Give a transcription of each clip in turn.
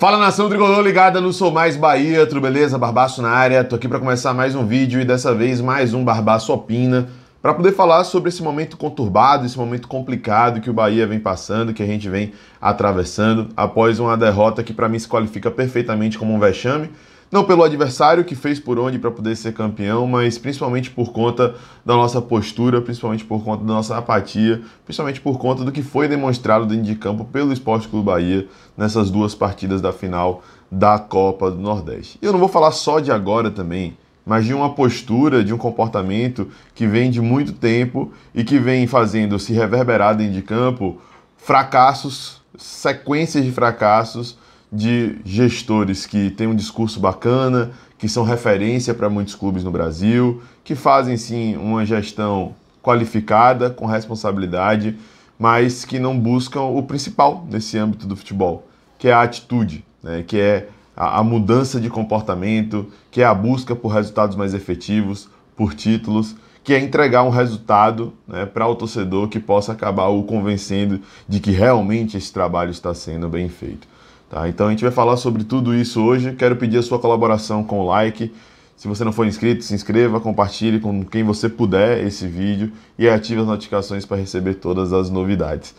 Fala nação tricolor ligada no Sou Mais Bahia, tudo beleza? Barbaço na área, tô aqui para começar mais um vídeo e dessa vez mais um Barbaço Opina para poder falar sobre esse momento conturbado, esse momento complicado que o Bahia vem passando, que a gente vem atravessando após uma derrota que para mim se qualifica perfeitamente como um vexame não pelo adversário que fez por onde para poder ser campeão, mas principalmente por conta da nossa postura, principalmente por conta da nossa apatia, principalmente por conta do que foi demonstrado dentro de campo pelo Esporte Clube Bahia nessas duas partidas da final da Copa do Nordeste. E eu não vou falar só de agora também, mas de uma postura, de um comportamento que vem de muito tempo e que vem fazendo se reverberar dentro de campo fracassos, sequências de fracassos de gestores que têm um discurso bacana, que são referência para muitos clubes no Brasil, que fazem sim uma gestão qualificada, com responsabilidade, mas que não buscam o principal nesse âmbito do futebol, que é a atitude, né? que é a, a mudança de comportamento, que é a busca por resultados mais efetivos, por títulos, que é entregar um resultado né, para o torcedor que possa acabar o convencendo de que realmente esse trabalho está sendo bem feito. Tá? Então a gente vai falar sobre tudo isso hoje. Quero pedir a sua colaboração com o like. Se você não for inscrito, se inscreva, compartilhe com quem você puder esse vídeo e ative as notificações para receber todas as novidades.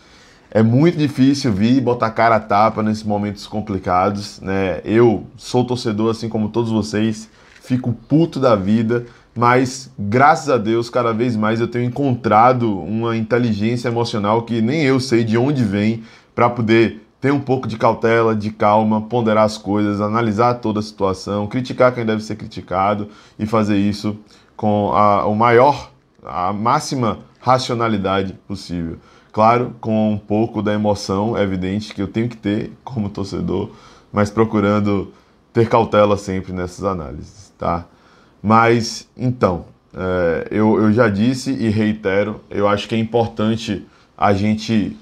É muito difícil vir e botar cara a tapa nesses momentos complicados, né? Eu sou torcedor assim como todos vocês, fico puto da vida, mas graças a Deus, cada vez mais eu tenho encontrado uma inteligência emocional que nem eu sei de onde vem para poder ter um pouco de cautela, de calma, ponderar as coisas, analisar toda a situação, criticar quem deve ser criticado e fazer isso com a, o maior, a máxima racionalidade possível. Claro, com um pouco da emoção, é evidente que eu tenho que ter como torcedor, mas procurando ter cautela sempre nessas análises, tá? Mas, então, é, eu, eu já disse e reitero, eu acho que é importante a gente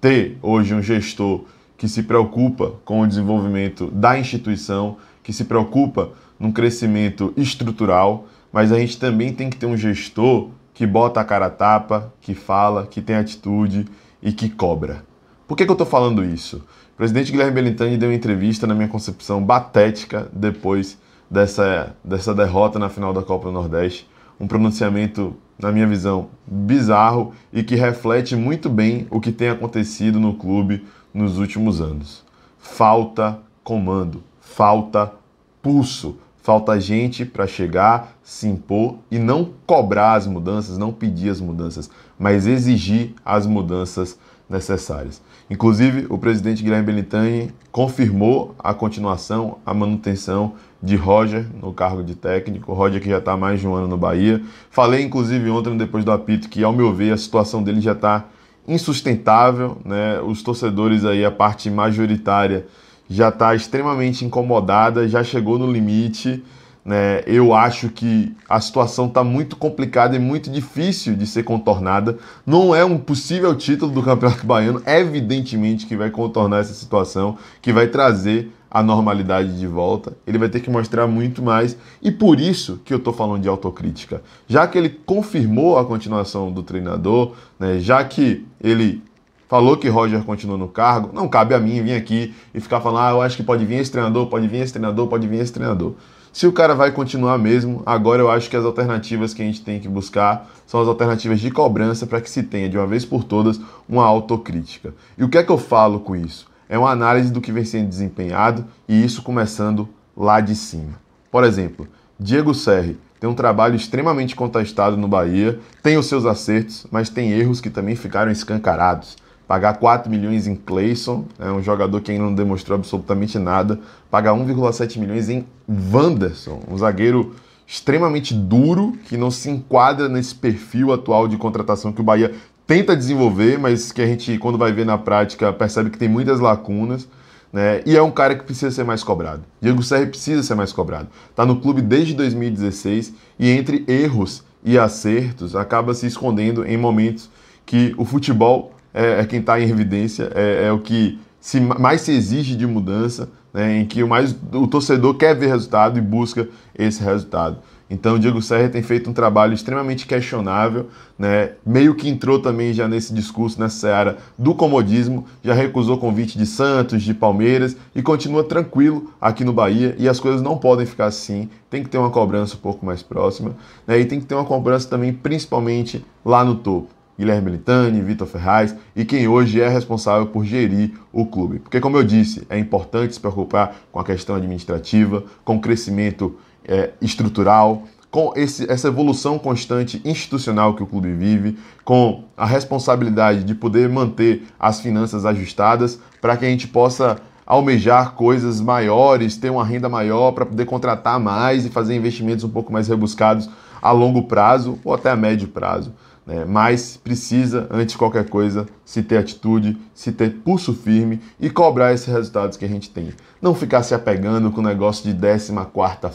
ter hoje um gestor que se preocupa com o desenvolvimento da instituição, que se preocupa num crescimento estrutural, mas a gente também tem que ter um gestor que bota a cara a tapa, que fala, que tem atitude e que cobra. Por que, que eu estou falando isso? O presidente Guilherme Belintani deu uma entrevista, na minha concepção, batética depois dessa, dessa derrota na final da Copa do Nordeste. Um pronunciamento, na minha visão, bizarro e que reflete muito bem o que tem acontecido no clube nos últimos anos. Falta comando, falta pulso, falta gente para chegar, se impor e não cobrar as mudanças, não pedir as mudanças, mas exigir as mudanças necessárias. Inclusive, o presidente Guilherme Belintani confirmou a continuação, a manutenção de Roger no cargo de técnico. Roger que já está mais de um ano no Bahia. Falei, inclusive, ontem, depois do apito, que, ao meu ver, a situação dele já está insustentável, né? Os torcedores aí, a parte majoritária, já está extremamente incomodada, já chegou no limite. Né? Eu acho que a situação está muito complicada e muito difícil de ser contornada. Não é um possível título do Campeonato Baiano, evidentemente que vai contornar essa situação, que vai trazer a normalidade de volta, ele vai ter que mostrar muito mais. E por isso que eu estou falando de autocrítica. Já que ele confirmou a continuação do treinador, né, já que ele falou que Roger continua no cargo, não cabe a mim vir aqui e ficar falando, ah, eu acho que pode vir esse treinador, pode vir esse treinador, pode vir esse treinador. Se o cara vai continuar mesmo, agora eu acho que as alternativas que a gente tem que buscar são as alternativas de cobrança para que se tenha, de uma vez por todas, uma autocrítica. E o que é que eu falo com isso? é uma análise do que vem sendo desempenhado e isso começando lá de cima. Por exemplo, Diego Serri tem um trabalho extremamente contestado no Bahia, tem os seus acertos, mas tem erros que também ficaram escancarados. Pagar 4 milhões em Clayson, é né, um jogador que ainda não demonstrou absolutamente nada. Pagar 1,7 milhões em Wanderson, um zagueiro extremamente duro que não se enquadra nesse perfil atual de contratação que o Bahia tenta desenvolver, mas que a gente, quando vai ver na prática, percebe que tem muitas lacunas. Né? E é um cara que precisa ser mais cobrado. Diego Serra precisa ser mais cobrado. Está no clube desde 2016 e entre erros e acertos acaba se escondendo em momentos que o futebol é, é quem está em evidência, é, é o que se, mais se exige de mudança, né? em que o mais o torcedor quer ver resultado e busca esse resultado. Então, o Diego Serra tem feito um trabalho extremamente questionável, né? meio que entrou também já nesse discurso, nessa seara do comodismo, já recusou convite de Santos, de Palmeiras e continua tranquilo aqui no Bahia. E as coisas não podem ficar assim, tem que ter uma cobrança um pouco mais próxima né? e tem que ter uma cobrança também, principalmente lá no topo. Guilherme Militani, Vitor Ferraz e quem hoje é responsável por gerir o clube. Porque, como eu disse, é importante se preocupar com a questão administrativa, com o crescimento é, estrutural, com esse, essa evolução constante institucional que o clube vive, com a responsabilidade de poder manter as finanças ajustadas para que a gente possa almejar coisas maiores, ter uma renda maior para poder contratar mais e fazer investimentos um pouco mais rebuscados a longo prazo ou até a médio prazo. Né? Mas precisa, antes de qualquer coisa, se ter atitude, se ter pulso firme e cobrar esses resultados que a gente tem. Não ficar se apegando com o negócio de 14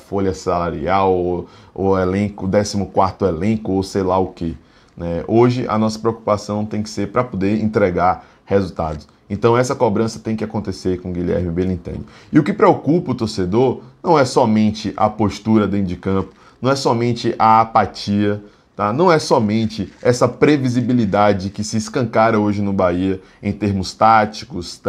folha salarial ou, ou elenco, 14 elenco ou sei lá o que. Né? Hoje a nossa preocupação tem que ser para poder entregar resultados. Então essa cobrança tem que acontecer com o Guilherme Belintani. E o que preocupa o torcedor não é somente a postura dentro de campo, não é somente a apatia, Tá? Não é somente essa previsibilidade que se escancara hoje no Bahia em termos táticos,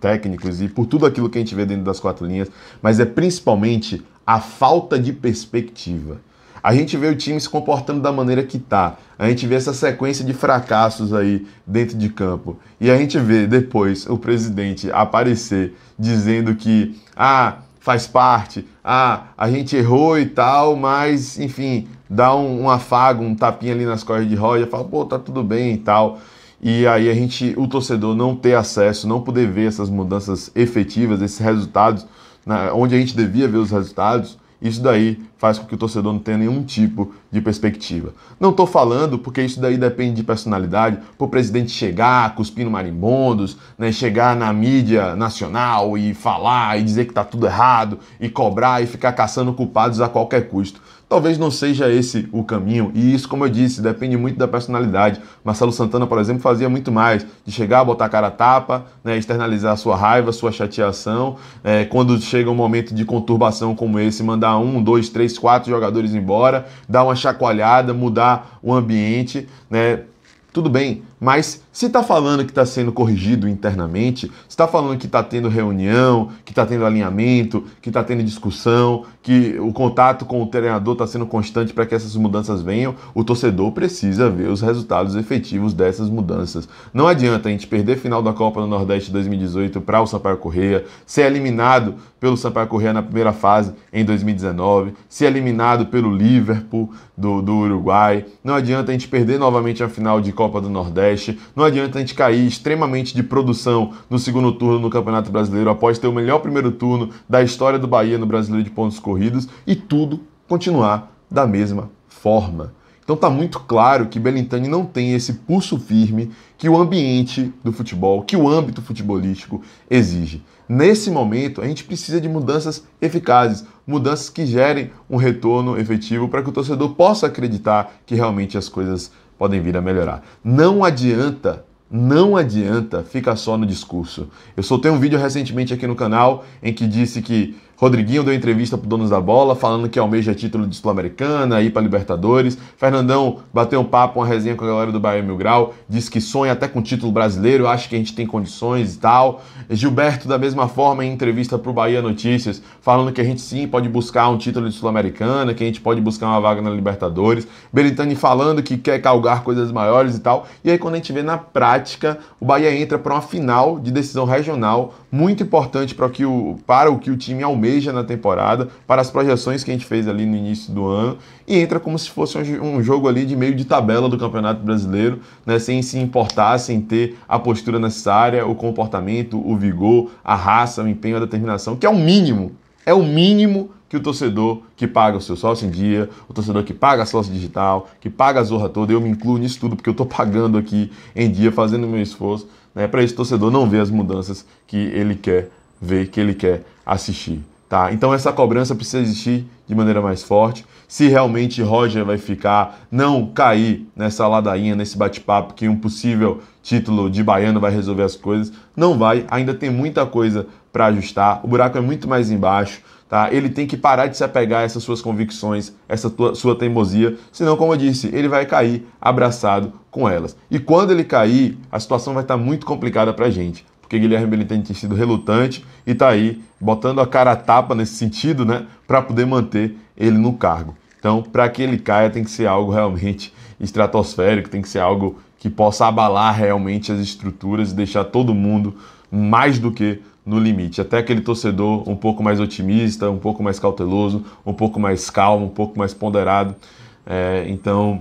técnicos e por tudo aquilo que a gente vê dentro das quatro linhas, mas é principalmente a falta de perspectiva. A gente vê o time se comportando da maneira que tá. A gente vê essa sequência de fracassos aí dentro de campo. E a gente vê depois o presidente aparecer dizendo que ah, faz parte, ah, a gente errou e tal, mas enfim, dá um, um afago, um tapinha ali nas cordas de roda, fala, pô, tá tudo bem e tal. E aí a gente, o torcedor não ter acesso, não poder ver essas mudanças efetivas, esses resultados, na, onde a gente devia ver os resultados, isso daí faz com que o torcedor não tenha nenhum tipo de perspectiva. Não estou falando porque isso daí depende de personalidade, para o presidente chegar cuspindo marimbondos, né, chegar na mídia nacional e falar e dizer que está tudo errado e cobrar e ficar caçando culpados a qualquer custo. Talvez não seja esse o caminho, e isso, como eu disse, depende muito da personalidade. Marcelo Santana, por exemplo, fazia muito mais de chegar, botar a cara a tapa, né, externalizar sua raiva, sua chateação. É, quando chega um momento de conturbação como esse, mandar um, dois, três, quatro jogadores embora, dar uma chacoalhada, mudar o ambiente, né? Tudo bem, mas se está falando que está sendo corrigido internamente, se está falando que está tendo reunião, que está tendo alinhamento, que está tendo discussão, que o contato com o treinador está sendo constante para que essas mudanças venham, o torcedor precisa ver os resultados efetivos dessas mudanças. Não adianta a gente perder a final da Copa do Nordeste 2018 para o Sampaio Correia, ser eliminado pelo Sampaio Correia na primeira fase em 2019, ser eliminado pelo Liverpool do, do Uruguai. Não adianta a gente perder novamente a final de Copa do Nordeste não adianta a gente cair extremamente de produção no segundo turno no Campeonato Brasileiro após ter o melhor primeiro turno da história do Bahia no Brasileiro de pontos corridos e tudo continuar da mesma forma. Então tá muito claro que Belintani não tem esse pulso firme que o ambiente do futebol, que o âmbito futebolístico exige. Nesse momento, a gente precisa de mudanças eficazes, mudanças que gerem um retorno efetivo para que o torcedor possa acreditar que realmente as coisas podem vir a melhorar. Não adianta não adianta ficar só no discurso. Eu soltei um vídeo recentemente aqui no canal em que disse que Rodriguinho deu entrevista para Donos da Bola, falando que almeja título de Sul-Americana, ir para Libertadores. Fernandão bateu um papo, uma resenha com a galera do Bahia Mil Grau, disse que sonha até com título brasileiro, acha que a gente tem condições e tal. Gilberto, da mesma forma, em entrevista para o Bahia Notícias, falando que a gente sim pode buscar um título de Sul-Americana, que a gente pode buscar uma vaga na Libertadores. Belintani falando que quer calgar coisas maiores e tal. E aí, quando a gente vê na prática, o Bahia entra para uma final de decisão regional, muito importante para, que o, para o que o time almeja bandeja na temporada para as projeções que a gente fez ali no início do ano e entra como se fosse um jogo ali de meio de tabela do Campeonato Brasileiro, né, sem se importar, sem ter a postura necessária, o comportamento, o vigor, a raça, o empenho, a determinação, que é o mínimo, é o mínimo que o torcedor que paga o seu sócio em dia, o torcedor que paga a sócio digital, que paga a zorra toda, eu me incluo nisso tudo porque eu estou pagando aqui em dia, fazendo meu esforço, né, para esse torcedor não ver as mudanças que ele quer ver, que ele quer assistir. Tá? Então essa cobrança precisa existir de maneira mais forte. Se realmente Roger vai ficar, não cair nessa ladainha, nesse bate-papo que um possível título de baiano vai resolver as coisas. Não vai, ainda tem muita coisa para ajustar. O buraco é muito mais embaixo. Tá? Ele tem que parar de se apegar a essas suas convicções, essa tua, sua teimosia, senão, como eu disse, ele vai cair abraçado com elas. E quando ele cair, a situação vai estar muito complicada para a gente porque Guilherme Belintani tem sido relutante e está aí botando a cara a tapa nesse sentido, né, para poder manter ele no cargo. Então, para que ele caia, tem que ser algo realmente estratosférico, tem que ser algo que possa abalar realmente as estruturas e deixar todo mundo mais do que no limite. Até aquele torcedor um pouco mais otimista, um pouco mais cauteloso, um pouco mais calmo, um pouco mais ponderado. É, então,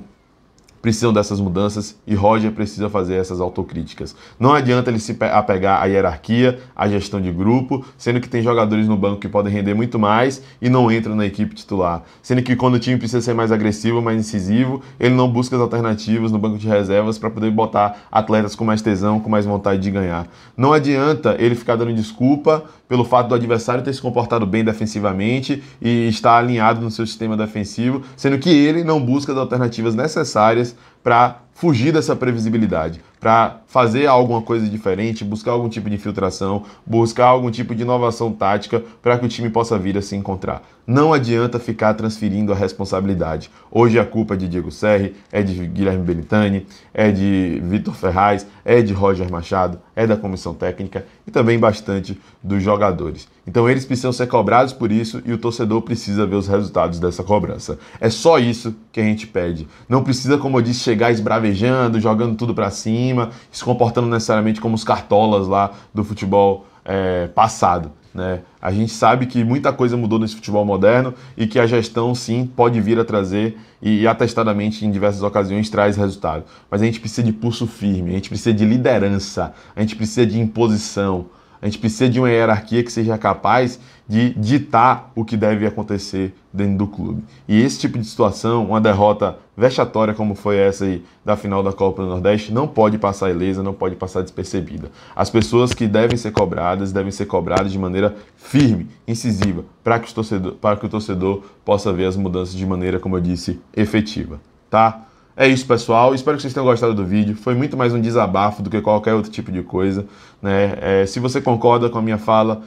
precisam dessas mudanças e Roger precisa fazer essas autocríticas. Não adianta ele se apegar à hierarquia, à gestão de grupo, sendo que tem jogadores no banco que podem render muito mais e não entram na equipe titular. Sendo que quando o time precisa ser mais agressivo, mais incisivo, ele não busca as alternativas no banco de reservas para poder botar atletas com mais tesão, com mais vontade de ganhar. Não adianta ele ficar dando desculpa pelo fato do adversário ter se comportado bem defensivamente e estar alinhado no seu sistema defensivo, sendo que ele não busca as alternativas necessárias para fugir dessa previsibilidade, para fazer alguma coisa diferente, buscar algum tipo de infiltração, buscar algum tipo de inovação tática para que o time possa vir a se encontrar. Não adianta ficar transferindo a responsabilidade. Hoje a culpa é de Diego Serri, é de Guilherme Belitani, é de Vitor Ferraz, é de Roger Machado, é da comissão técnica e também bastante dos jogadores. Então eles precisam ser cobrados por isso e o torcedor precisa ver os resultados dessa cobrança. É só isso que a gente pede. Não precisa, como eu disse, chegar esbravejando jogando tudo para cima, se comportando necessariamente como os cartolas lá do futebol é, passado. Né? A gente sabe que muita coisa mudou nesse futebol moderno e que a gestão, sim, pode vir a trazer e, atestadamente, em diversas ocasiões, traz resultado. Mas a gente precisa de pulso firme, a gente precisa de liderança, a gente precisa de imposição. A gente precisa de uma hierarquia que seja capaz de ditar o que deve acontecer dentro do clube. E esse tipo de situação, uma derrota vexatória como foi essa aí da final da Copa do Nordeste, não pode passar ilesa, não pode passar despercebida. As pessoas que devem ser cobradas, devem ser cobradas de maneira firme, incisiva, para que, o torcedor, que o torcedor possa ver as mudanças de maneira, como eu disse, efetiva. Tá? É isso, pessoal. Espero que vocês tenham gostado do vídeo. Foi muito mais um desabafo do que qualquer outro tipo de coisa. Né? É, se você concorda com a minha fala,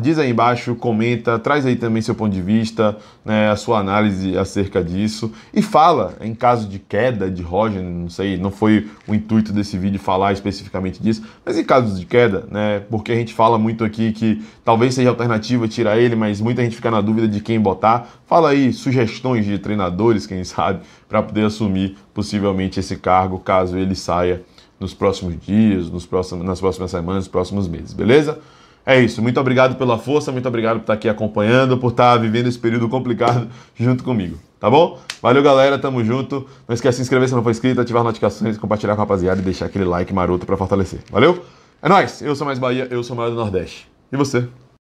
Diz aí embaixo, comenta, traz aí também seu ponto de vista, né, a sua análise acerca disso. E fala, em caso de queda de Roger, não sei, não foi o intuito desse vídeo falar especificamente disso, mas em casos de queda, né, porque a gente fala muito aqui que talvez seja alternativa tirar ele, mas muita gente fica na dúvida de quem botar. Fala aí sugestões de treinadores, quem sabe, para poder assumir possivelmente esse cargo caso ele saia nos próximos dias, nos próximos, nas próximas semanas, nos próximos meses, beleza? É isso. Muito obrigado pela força, muito obrigado por estar aqui acompanhando, por estar vivendo esse período complicado junto comigo. Tá bom? Valeu, galera. Tamo junto. Não esquece de se inscrever se não for inscrito, ativar as notificações, compartilhar com a rapaziada e deixar aquele like maroto para fortalecer. Valeu? É nóis. Eu sou mais Bahia, eu sou mais do Nordeste. E você?